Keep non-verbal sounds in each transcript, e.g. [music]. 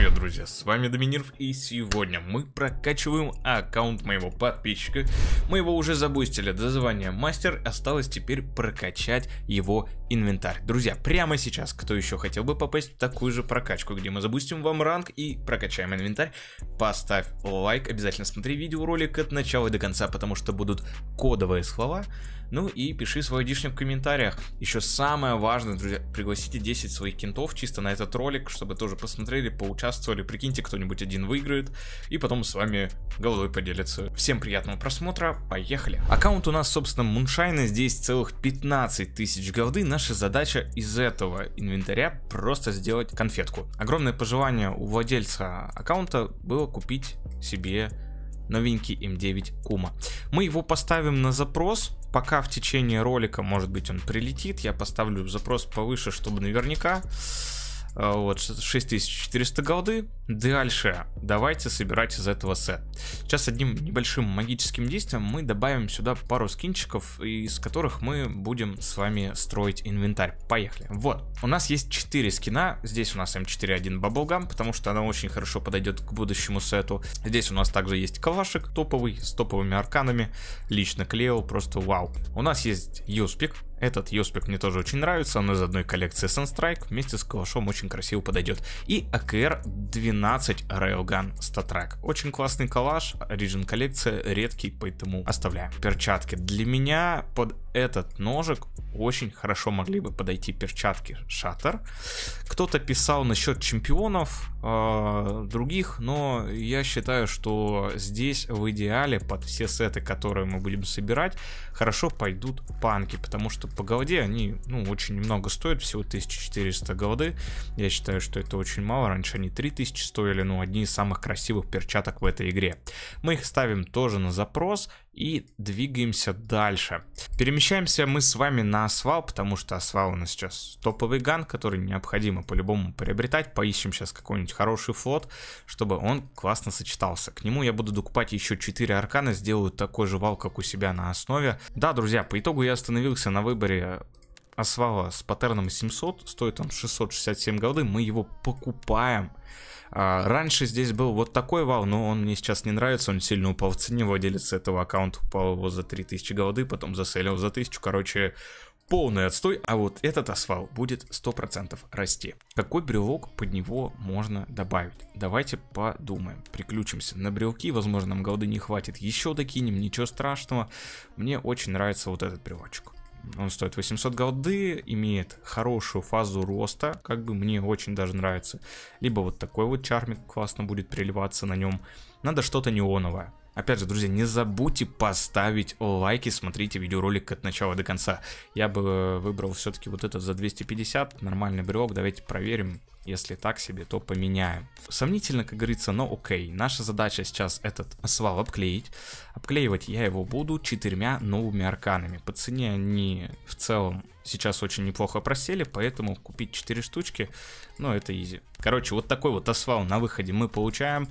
Привет, друзья, с вами Доминиров, и сегодня мы прокачиваем аккаунт моего подписчика. Мы его уже забустили до звания мастер, осталось теперь прокачать его инвентарь. Друзья, прямо сейчас, кто еще хотел бы попасть в такую же прокачку, где мы забустим вам ранг и прокачаем инвентарь, поставь лайк, обязательно смотри видеоролик от начала до конца, потому что будут кодовые слова, ну и пиши свой лишним в комментариях. Еще самое важное, друзья, пригласите 10 своих кентов чисто на этот ролик, чтобы тоже посмотрели, поучаствовали. Прикиньте, кто-нибудь один выиграет и потом с вами головой поделится. Всем приятного просмотра, поехали. Аккаунт у нас, собственно, Муншайна, здесь целых 15 тысяч голды. Наша задача из этого инвентаря просто сделать конфетку. Огромное пожелание у владельца аккаунта было купить себе новенький М9 Кума. Мы его поставим на запрос, пока в течение ролика, может быть, он прилетит. Я поставлю запрос повыше, чтобы наверняка. Э, вот 6400 голды. Дальше давайте собирать из этого сет. Сейчас одним небольшим магическим действием мы добавим сюда пару скинчиков, из которых мы будем с вами строить инвентарь. Поехали. Вот, у нас есть 4 скина. Здесь у нас М41 эм Bubblegum, потому что она очень хорошо подойдет к будущему сету. Здесь у нас также есть калашик топовый, с топовыми арканами. Лично клеил, просто вау. У нас есть Юспик, этот юспик мне тоже очень нравится, он из одной коллекции Sunstrike, вместе с калашом очень красиво подойдет. И АКР-12 Railgun Statrack. Очень классный калаш, Origin коллекция, редкий, поэтому оставляем. Перчатки. Для меня под этот ножик очень хорошо могли бы подойти перчатки шаттер. Кто-то писал насчет чемпионов э, других, но я считаю, что здесь в идеале под все сеты, которые мы будем собирать, хорошо пойдут панки, потому что по голде они ну, очень немного стоят, всего 1400 голды. Я считаю, что это очень мало, раньше они 3000 стоили, ну, одни из самых красивых перчаток в этой игре. Мы их ставим тоже на запрос, и двигаемся дальше. Перемещаемся мы с вами на Асвал, потому что Асвал у нас сейчас топовый ган, который необходимо по-любому приобретать. Поищем сейчас какой-нибудь хороший флот, чтобы он классно сочетался. К нему я буду докупать еще 4 аркана, сделаю такой же вал, как у себя на основе. Да, друзья, по итогу я остановился на выборе Асвала с паттерном 700, стоит там 667 голды, мы его покупаем. А, раньше здесь был вот такой вал, но он мне сейчас не нравится, он сильно упал в цене, владелец этого аккаунта упал его за 3000 голды, потом заселил за 1000, короче, полный отстой, а вот этот асфал будет 100% расти. Какой брелок под него можно добавить? Давайте подумаем, приключимся на брелки, возможно нам голды не хватит, еще докинем, ничего страшного. Мне очень нравится вот этот брелочек. Он стоит 800 голды, имеет хорошую фазу роста, как бы мне очень даже нравится. Либо вот такой вот чармик классно будет приливаться на нем. Надо что-то неоновое. Опять же, друзья, не забудьте поставить лайки, смотрите видеоролик от начала до конца. Я бы э, выбрал все-таки вот этот за 250, нормальный брелок, давайте проверим. Если так себе, то поменяем. Сомнительно, как говорится, но окей. Наша задача сейчас этот свал обклеить. Обклеивать я его буду четырьмя новыми арканами. По цене они в целом сейчас очень неплохо просели, поэтому купить 4 штучки, ну это изи. Короче, вот такой вот асфал на выходе мы получаем.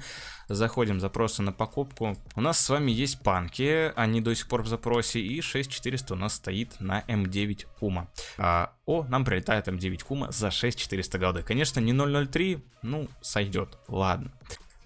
Заходим, запросы на покупку. У нас с вами есть панки, они до сих пор в запросе, и 6400 у нас стоит на М9 эм Кума. А, о, нам прилетает М9 эм Кума за 6400 голды. Конечно, не 0.03, ну, сойдет, ладно.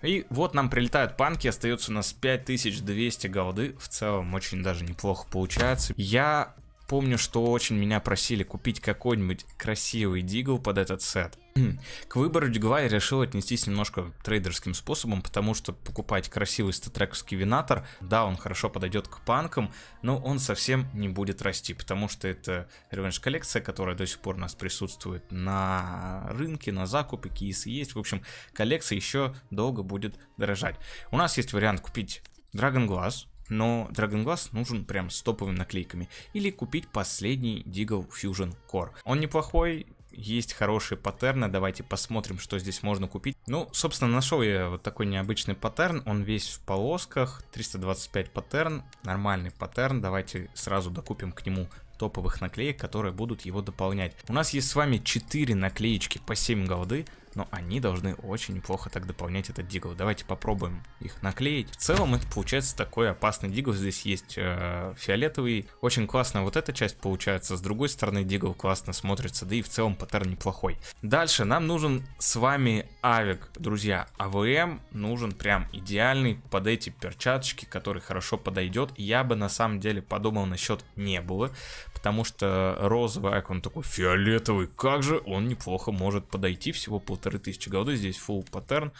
И вот нам прилетают панки, остается у нас 5200 голды, в целом очень даже неплохо получается. Я помню, что очень меня просили купить какой-нибудь красивый дигл под этот сет. [clears throat] К выбору дигла я решил отнестись немножко трейдерским способом, потому что покупать красивый статрековский винатор, да, он хорошо подойдет к панкам, но он совсем не будет расти, потому что это ревенш-коллекция, которая до сих пор у нас присутствует на рынке, на закупе, кейсы есть, в общем, коллекция еще долго будет дорожать. У нас есть вариант купить Dragon Glass, но Dragon Glass нужен прям с топовыми наклейками. Или купить последний Deagle Fusion Core. Он неплохой, есть хорошие паттерны, давайте посмотрим, что здесь можно купить. Ну, собственно, нашел я вот такой необычный паттерн, он весь в полосках, 325 паттерн, нормальный паттерн, давайте сразу докупим к нему топовых наклеек, которые будут его дополнять. У нас есть с вами 4 наклеечки по 7 голды, но они должны очень плохо так дополнять этот дигл. Давайте попробуем их наклеить. В целом это получается такой опасный дигл. Здесь есть э, фиолетовый. Очень классно вот эта часть получается. С другой стороны дигл классно смотрится. Да и в целом паттерн неплохой. Дальше нам нужен с вами авик. Друзья, АВМ нужен прям идеальный под эти перчаточки, который хорошо подойдет. Я бы на самом деле подумал насчет не было потому что розовый айкон такой фиолетовый, как же он неплохо может подойти, всего полторы тысячи голды, здесь full паттерн.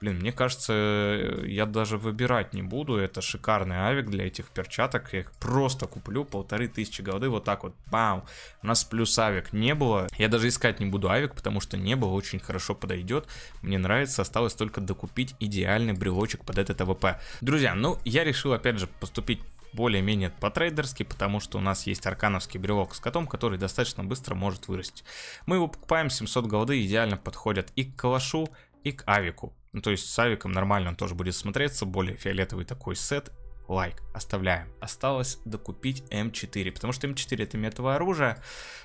Блин, мне кажется, э, я даже выбирать не буду, это шикарный авик для этих перчаток, я их просто куплю, полторы тысячи голды, вот так вот, бам, у нас плюс авик не было, я даже искать не буду авик, потому что не было, очень хорошо подойдет, мне нравится, осталось только докупить идеальный брелочек под этот АВП. Друзья, ну, я решил, опять же, поступить более-менее по-трейдерски, потому что у нас есть аркановский брелок с котом, который достаточно быстро может вырасти. Мы его покупаем, 700 голды идеально подходят и к калашу, и к авику. Ну, то есть с авиком нормально он тоже будет смотреться, более фиолетовый такой сет, лайк, оставляем. Осталось докупить М4, потому что М4 это метовое оружие,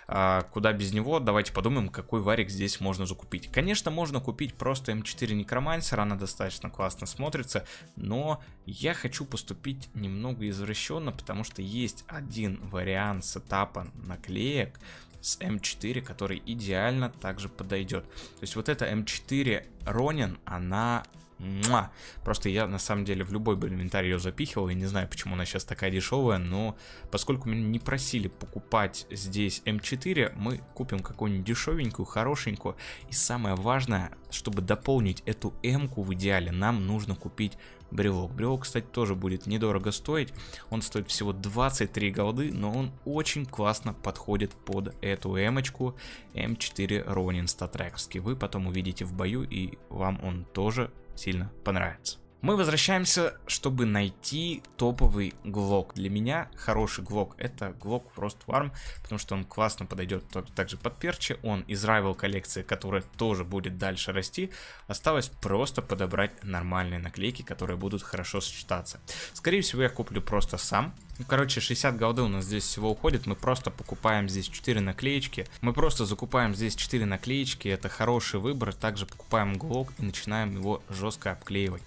а, куда без него, давайте подумаем, какой варик здесь можно закупить. Конечно, можно купить просто М4 Некромансер, она достаточно классно смотрится, но я хочу поступить немного извращенно, потому что есть один вариант сетапа наклеек, с М4, который идеально также подойдет. То есть вот эта М4 Ронин, она Муа. Просто я на самом деле в любой бы инвентарь ее запихивал. Я не знаю, почему она сейчас такая дешевая, но поскольку меня не просили покупать здесь М4, эм мы купим какую-нибудь дешевенькую, хорошенькую. И самое важное, чтобы дополнить эту М-ку в идеале, нам нужно купить брелок. Брелок, кстати, тоже будет недорого стоить. Он стоит всего 23 голды, но он очень классно подходит под эту эмочку М4 эм Ronin статрековский. Вы потом увидите в бою и вам он тоже сильно понравится. Мы возвращаемся, чтобы найти топовый глок. Для меня хороший глок это глок Frostwarm, потому что он классно подойдет также под перчи. Он из Rival коллекции, которая тоже будет дальше расти. Осталось просто подобрать нормальные наклейки, которые будут хорошо сочетаться. Скорее всего я куплю просто сам, ну, короче, 60 голды у нас здесь всего уходит. Мы просто покупаем здесь 4 наклеечки. Мы просто закупаем здесь 4 наклеечки. Это хороший выбор. Также покупаем глок и начинаем его жестко обклеивать.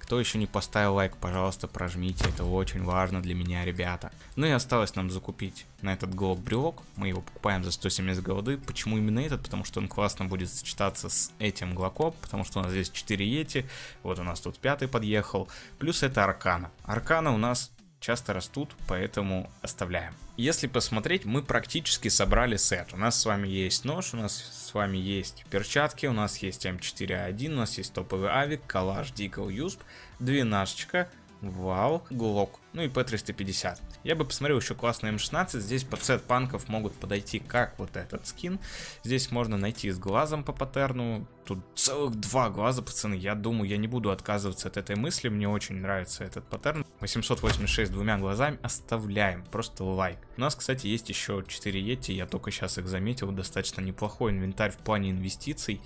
Кто еще не поставил лайк, пожалуйста, прожмите. Это очень важно для меня, ребята. Ну и осталось нам закупить на этот глок брелок. Мы его покупаем за 170 голды. Почему именно этот? Потому что он классно будет сочетаться с этим глоком. Потому что у нас здесь 4 ети. Вот у нас тут пятый подъехал. Плюс это аркана. Аркана у нас часто растут, поэтому оставляем. Если посмотреть, мы практически собрали сет. У нас с вами есть нож, у нас с вами есть перчатки, у нас есть М4А1, у нас есть топовый авик, калаш, дикл, юсп, двенашечка, вал, глок, ну и P350. Я бы посмотрел еще классный М16, здесь под сет панков могут подойти как вот этот скин. Здесь можно найти с глазом по паттерну, Тут целых два глаза, пацаны. Я думаю, я не буду отказываться от этой мысли. Мне очень нравится этот паттерн. 886 двумя глазами оставляем. Просто лайк. У нас, кстати, есть еще 4 Йети. Я только сейчас их заметил. Достаточно неплохой инвентарь в плане инвестиций.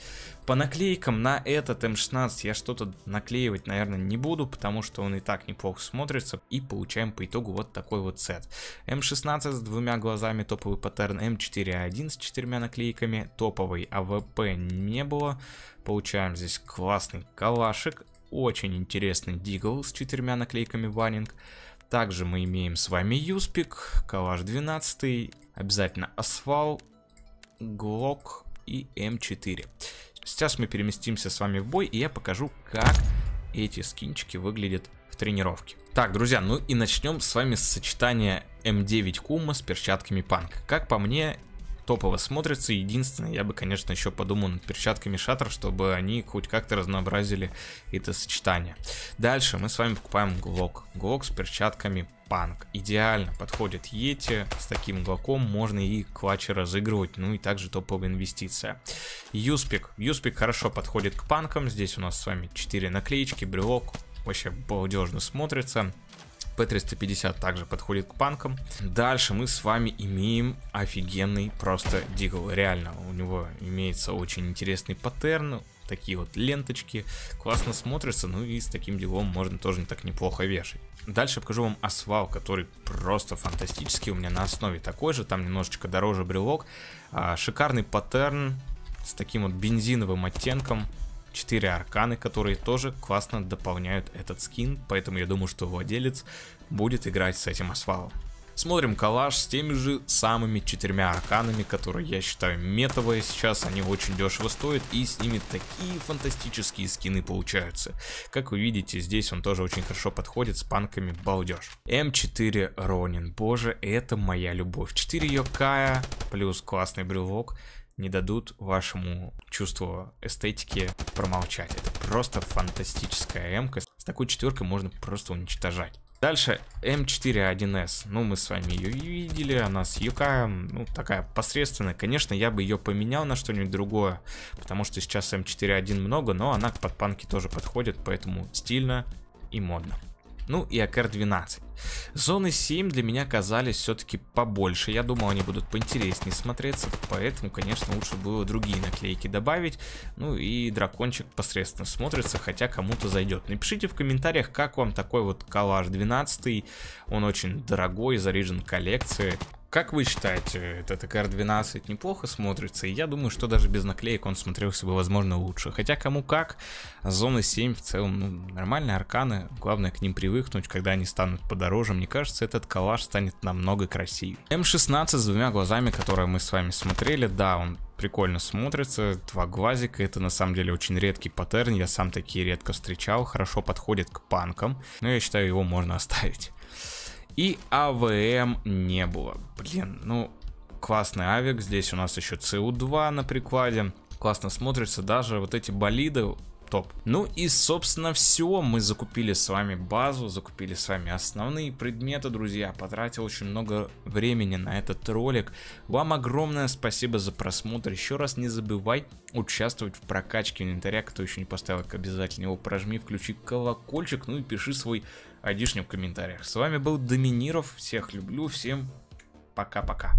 По наклейкам на этот М16 эм я что-то наклеивать, наверное, не буду, потому что он и так неплохо смотрится. И получаем по итогу вот такой вот сет. М16 эм с двумя глазами топовый паттерн. М4А1 эм с четырьмя наклейками топовый. АВП не было. Получаем здесь классный калашик. Очень интересный дигл с четырьмя наклейками ванинг. Также мы имеем с вами юспик, калаш 12, обязательно асфал, глок и М4. Сейчас мы переместимся с вами в бой, и я покажу, как эти скинчики выглядят в тренировке. Так, друзья, ну и начнем с вами с сочетания М9 Кума с перчатками Панк. Как по мне, топово смотрится. Единственное, я бы, конечно, еще подумал над перчатками шаттер, чтобы они хоть как-то разнообразили это сочетание. Дальше мы с вами покупаем глок. Глок с перчатками панк. Идеально подходит Йети, с таким глоком можно и квачи разыгрывать, ну и также топовая инвестиция. Юспик. Юспик хорошо подходит к панкам, здесь у нас с вами 4 наклеечки, брелок, вообще балдежно смотрится. P350 также подходит к панкам. Дальше мы с вами имеем офигенный просто дигл. Реально, у него имеется очень интересный паттерн, такие вот ленточки, классно смотрится, ну и с таким делом можно тоже не так неплохо вешать. Дальше покажу вам асвал, который просто фантастический, у меня на основе такой же, там немножечко дороже брелок, а, шикарный паттерн с таким вот бензиновым оттенком, 4 арканы, которые тоже классно дополняют этот скин, поэтому я думаю, что владелец будет играть с этим асфалом. Смотрим коллаж с теми же самыми четырьмя арканами, которые я считаю метовые сейчас, они очень дешево стоят и с ними такие фантастические скины получаются. Как вы видите, здесь он тоже очень хорошо подходит с панками балдеж. М4 Ронин, боже, это моя любовь. 4 Йокая плюс классный брелок не дадут вашему чувству эстетики промолчать. Это просто фантастическая М-ка. С такой четверкой можно просто уничтожать. Дальше М4А1С. Ну, мы с вами ее видели, она с юка, ну, такая посредственная. Конечно, я бы ее поменял на что-нибудь другое, потому что сейчас М4А1 много, но она к подпанке тоже подходит, поэтому стильно и модно. Ну и АКР-12. Зоны 7 для меня казались все-таки побольше. Я думал, они будут поинтереснее смотреться, поэтому, конечно, лучше было другие наклейки добавить. Ну и дракончик посредственно смотрится, хотя кому-то зайдет. Напишите в комментариях, как вам такой вот коллаж 12. Он очень дорогой, заряжен коллекцией. Как вы считаете, этот АКР 12 неплохо смотрится? И я думаю, что даже без наклеек он смотрелся бы, возможно, лучше. Хотя кому как, Зоны 7 в целом ну, нормальные арканы. Главное к ним привыкнуть, когда они станут подороже дороже, мне кажется, этот коллаж станет намного красивее. М16 с двумя глазами, которые мы с вами смотрели, да, он прикольно смотрится, два глазика, это на самом деле очень редкий паттерн, я сам такие редко встречал, хорошо подходит к панкам, но я считаю его можно оставить. И АВМ не было, блин, ну классный авик, здесь у нас еще СУ-2 на прикладе, классно смотрится, даже вот эти болиды топ. Ну и, собственно, все. Мы закупили с вами базу, закупили с вами основные предметы, друзья. Потратил очень много времени на этот ролик. Вам огромное спасибо за просмотр. Еще раз не забывай участвовать в прокачке инвентаря. Кто еще не поставил, обязательно его прожми, включи колокольчик, ну и пиши свой айдишник в комментариях. С вами был Доминиров. Всех люблю, всем пока-пока.